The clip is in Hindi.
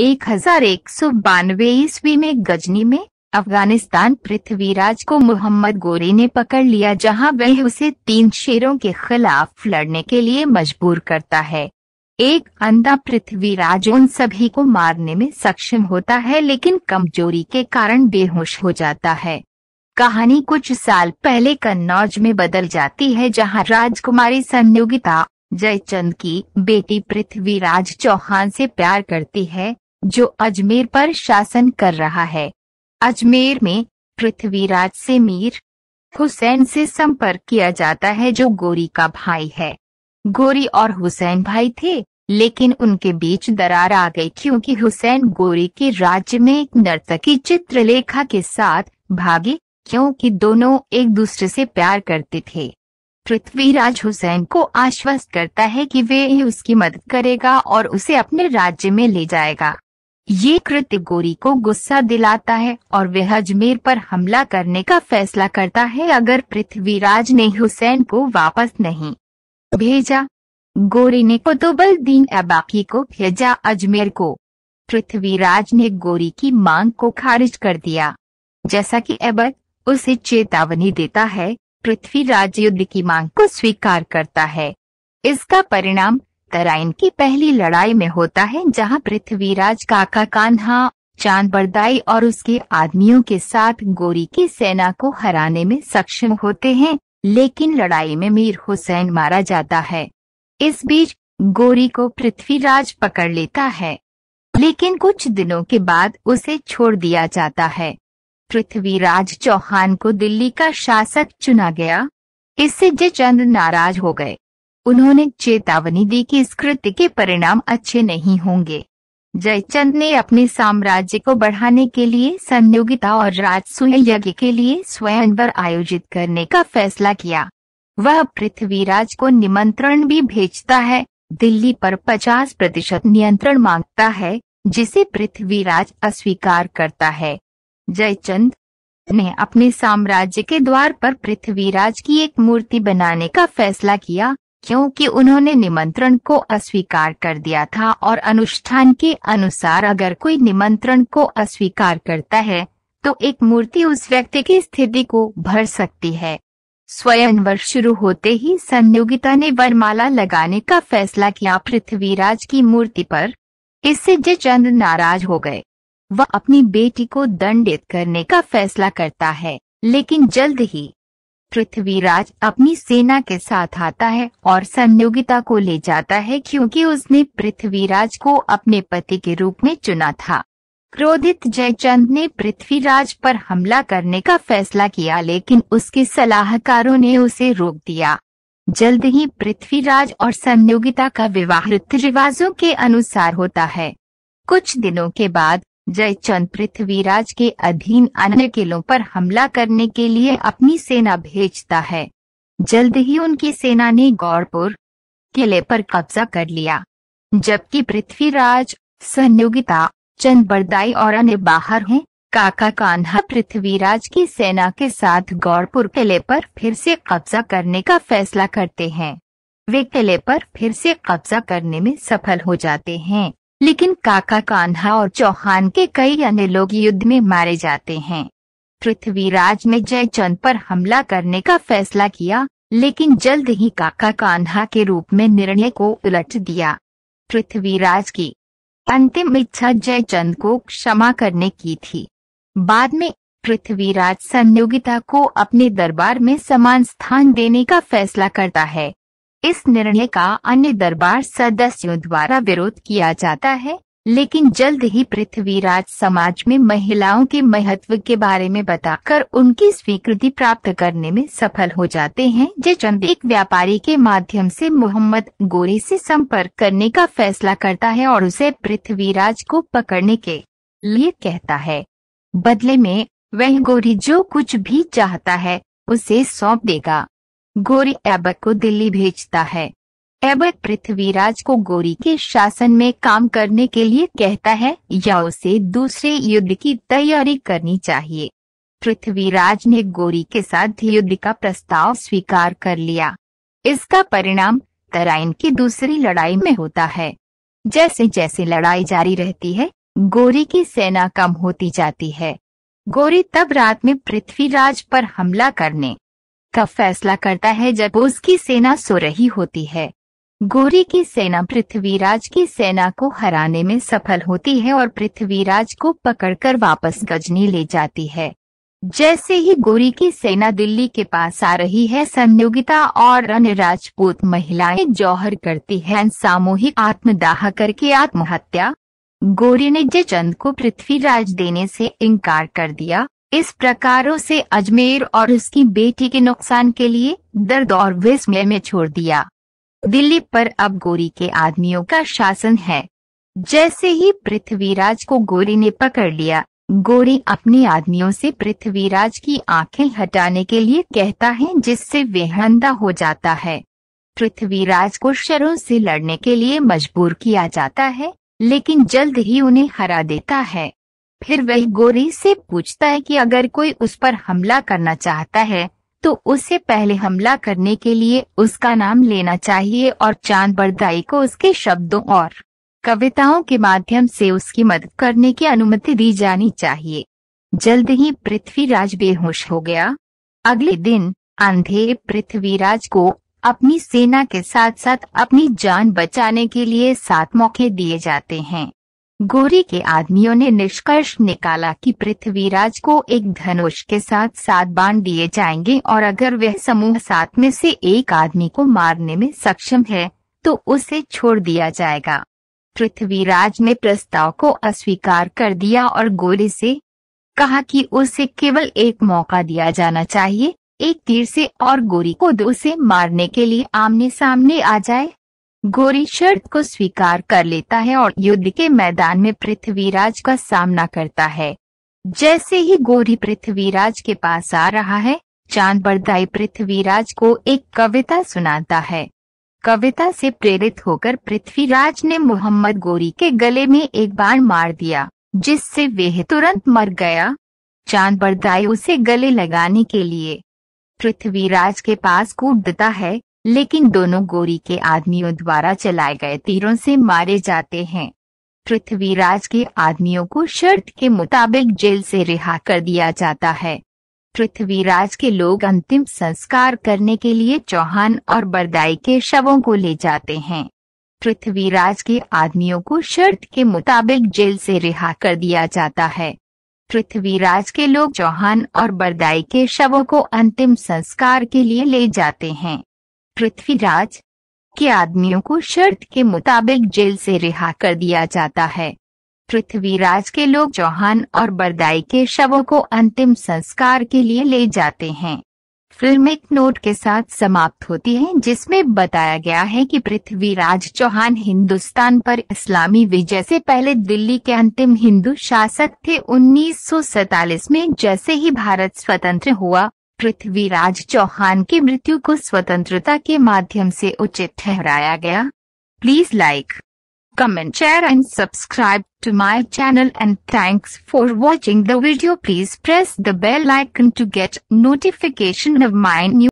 एक हजार एक सौ बानवे ईस्वी में गजनी में अफगानिस्तान पृथ्वीराज को मोहम्मद गोरी ने पकड़ लिया जहां वह उसे तीन शेरों के खिलाफ लड़ने के लिए मजबूर करता है एक अंधा पृथ्वीराज उन सभी को मारने में सक्षम होता है लेकिन कमजोरी के कारण बेहोश हो जाता है कहानी कुछ साल पहले कन्नौज में बदल जाती है जहां राजकुमारी संयोगिता जयचंद की बेटी पृथ्वीराज चौहान से प्यार करती है जो अजमेर पर शासन कर रहा है अजमेर में पृथ्वीराज से मीर हुसैन से संपर्क किया जाता है जो गोरी का भाई है गोरी और हुसैन भाई थे लेकिन उनके बीच दरार आ गई क्योंकि हुसैन गोरी के राज्य में एक नर्तकी चित्रलेखा के साथ भागे क्योंकि दोनों एक दूसरे से प्यार करते थे पृथ्वीराज हुसैन को आश्वस्त करता है कि वे उसकी मदद करेगा और उसे अपने राज्य में ले जाएगा ये कृत्य गोरी को गुस्सा दिलाता है और वह अजमेर पर हमला करने का फैसला करता है अगर पृथ्वीराज ने हुसैन को वापस नहीं भेजा गोरी ने दीन अबाकी को भेजा अजमेर को पृथ्वीराज ने गोरी की मांग को खारिज कर दिया जैसा कि ऐबक उसे चेतावनी देता है पृथ्वीराज युद्ध की मांग को स्वीकार करता है इसका परिणाम तराइन की पहली लड़ाई में होता है जहां पृथ्वीराज काका कान्हा चांद बरदाई और उसके आदमियों के साथ गोरी की सेना को हराने में सक्षम होते हैं लेकिन लड़ाई में मीर हुसैन मारा जाता है इस बीच गोरी को पृथ्वीराज पकड़ लेता है लेकिन कुछ दिनों के बाद उसे छोड़ दिया जाता है पृथ्वीराज चौहान को दिल्ली का शासक चुना गया इससे जयचंद नाराज हो गए उन्होंने चेतावनी दी कि इस कृत्य के परिणाम अच्छे नहीं होंगे जयचंद ने अपने साम्राज्य को बढ़ाने के लिए संयोगिता और राजसूय यज्ञ के लिए स्वयं आयोजित करने का फैसला किया वह पृथ्वीराज को निमंत्रण भी भेजता है दिल्ली पर 50 प्रतिशत नियंत्रण मांगता है जिसे पृथ्वीराज अस्वीकार करता है जयचंद ने अपने साम्राज्य के द्वार पर पृथ्वीराज की एक मूर्ति बनाने का फैसला किया क्योंकि उन्होंने निमंत्रण को अस्वीकार कर दिया था और अनुष्ठान के अनुसार अगर कोई निमंत्रण को अस्वीकार करता है तो एक मूर्ति उस व्यक्ति की स्थिति को भर सकती है स्वयं वर्ष शुरू होते ही संयोगिता ने वरमाला लगाने का फैसला किया पृथ्वीराज की मूर्ति पर इससे जयचंद नाराज हो गए वह अपनी बेटी को दंडित करने का फैसला करता है लेकिन जल्द ही पृथ्वीराज अपनी सेना के साथ आता है और संयोगिता को ले जाता है क्योंकि उसने पृथ्वीराज को अपने पति के रूप में चुना था क्रोधित जयचंद ने पृथ्वीराज पर हमला करने का फैसला किया लेकिन उसके सलाहकारों ने उसे रोक दिया जल्द ही पृथ्वीराज और संयोगिता का विवाह रिवाजों के अनुसार होता है कुछ दिनों के बाद जयचंद पृथ्वीराज के अधीन अन्य किलों पर हमला करने के लिए अपनी सेना भेजता है जल्द ही उनकी सेना ने गौरपुर किले पर कब्जा कर लिया जबकि पृथ्वीराज संयोगिता चंद बरदाई और अन्य बाहर हैं काका कान्हा पृथ्वीराज की सेना के साथ गौरपुर किले पर फिर से कब्जा करने का फैसला करते हैं वे किले पर फिर से कब्जा करने में सफल हो जाते हैं लेकिन काका कान्हा और चौहान के कई अन्य लोग युद्ध में मारे जाते हैं पृथ्वीराज ने जयचंद पर हमला करने का फैसला किया लेकिन जल्द ही काका कान्हा के रूप में निर्णय को उलट दिया पृथ्वीराज की अंतिम इच्छा जयचंद को क्षमा करने की थी बाद में पृथ्वीराज संयोगिता को अपने दरबार में समान स्थान देने का फैसला करता है इस निर्णय का अन्य दरबार सदस्यों द्वारा विरोध किया जाता है लेकिन जल्द ही पृथ्वीराज समाज में महिलाओं के महत्व के बारे में बताकर उनकी स्वीकृति प्राप्त करने में सफल हो जाते हैं जे चंद एक व्यापारी के माध्यम से मोहम्मद गोरे से संपर्क करने का फैसला करता है और उसे पृथ्वीराज को पकड़ने के लिए कहता है बदले में वह गोरी जो कुछ भी चाहता है उसे सौंप देगा गोरी एबक को दिल्ली भेजता है एबक पृथ्वीराज को गोरी के शासन में काम करने के लिए कहता है या उसे दूसरे युद्ध की तैयारी करनी चाहिए पृथ्वीराज ने गोरी के साथ युद्ध का प्रस्ताव स्वीकार कर लिया इसका परिणाम तराइन की दूसरी लड़ाई में होता है जैसे जैसे लड़ाई जारी रहती है गोरी की सेना कम होती जाती है गोरी तब रात में पृथ्वीराज पर हमला करने का फैसला करता है जब उसकी सेना सो रही होती है गोरी की सेना पृथ्वीराज की सेना को हराने में सफल होती है और पृथ्वीराज को पकड़कर वापस गजनी ले जाती है जैसे ही गोरी की सेना दिल्ली के पास आ रही है संयोगिता और अन्य राजपूत महिलाएं जौहर करती हैं सामूहिक आत्मदाह करके आत्महत्या गोरी ने जयचंद को पृथ्वीराज देने से इनकार कर दिया इस प्रकारों से अजमेर और उसकी बेटी के नुकसान के लिए दर्द और विस्मय में छोड़ दिया दिल्ली पर अब गोरी के आदमियों का शासन है जैसे ही पृथ्वीराज को गोरी ने पकड़ लिया गोरी अपने आदमियों से पृथ्वीराज की आंखें हटाने के लिए कहता है जिससे वेहंदा हो जाता है पृथ्वीराज को शरों से लड़ने के लिए मजबूर किया जाता है लेकिन जल्द ही उन्हें हरा देता है फिर वह गोरी से पूछता है कि अगर कोई उस पर हमला करना चाहता है तो उसे पहले हमला करने के लिए उसका नाम लेना चाहिए और चांद बरदाई को उसके शब्दों और कविताओं के माध्यम से उसकी मदद करने की अनुमति दी जानी चाहिए जल्द ही पृथ्वीराज बेहोश हो गया अगले दिन अंधे पृथ्वीराज को अपनी सेना के साथ साथ अपनी जान बचाने के लिए सात मौके दिए जाते हैं गोरी के आदमियों ने निष्कर्ष निकाला कि पृथ्वीराज को एक धनुष के साथ सात बाण दिए जाएंगे और अगर वह समूह सात में से एक आदमी को मारने में सक्षम है तो उसे छोड़ दिया जाएगा पृथ्वीराज ने प्रस्ताव को अस्वीकार कर दिया और गोरी से कहा कि उसे केवल एक मौका दिया जाना चाहिए एक तीर से और गोरी को दो से मारने के लिए आमने सामने आ जाए गोरी शर्त को स्वीकार कर लेता है और युद्ध के मैदान में पृथ्वीराज का सामना करता है जैसे ही गोरी पृथ्वीराज के पास आ रहा है चांद बरदाई पृथ्वीराज को एक कविता सुनाता है कविता से प्रेरित होकर पृथ्वीराज ने मोहम्मद गोरी के गले में एक बार मार दिया जिससे वह तुरंत मर गया चांद बरदाई उसे गले लगाने के लिए पृथ्वीराज के पास कूदता है लेकिन दोनों गोरी के आदमियों द्वारा चलाए गए तीरों से मारे जाते हैं पृथ्वीराज के आदमियों को शर्त के मुताबिक जेल से रिहा कर दिया जाता है पृथ्वीराज के लोग अंतिम संस्कार करने के लिए चौहान और बरदाई के शवों को ले जाते हैं पृथ्वीराज के आदमियों को शर्त के मुताबिक जेल से रिहा कर दिया जाता है पृथ्वीराज के लोग चौहान और बरदाई के शवों को अंतिम संस्कार के लिए ले जाते हैं पृथ्वीराज के आदमियों को शर्त के मुताबिक जेल से रिहा कर दिया जाता है पृथ्वीराज के लोग चौहान और बरदाई के शवों को अंतिम संस्कार के लिए ले जाते हैं फिल्म एक नोट के साथ समाप्त होती है जिसमें बताया गया है कि पृथ्वीराज चौहान हिंदुस्तान पर इस्लामी विजय से पहले दिल्ली के अंतिम हिंदू शासक थे उन्नीस में जैसे ही भारत स्वतंत्र हुआ पृथ्वीराज चौहान की मृत्यु को स्वतंत्रता के माध्यम से उचित ठहराया गया please like comment share and subscribe to my channel and thanks for watching the video please press the bell icon to get notification of my